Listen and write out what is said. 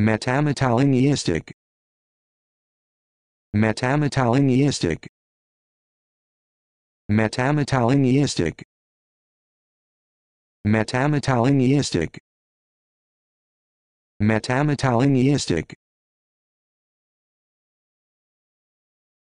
metametalinguistic metametalinguistic metametalinguistic metametalinguistic metametalinguistic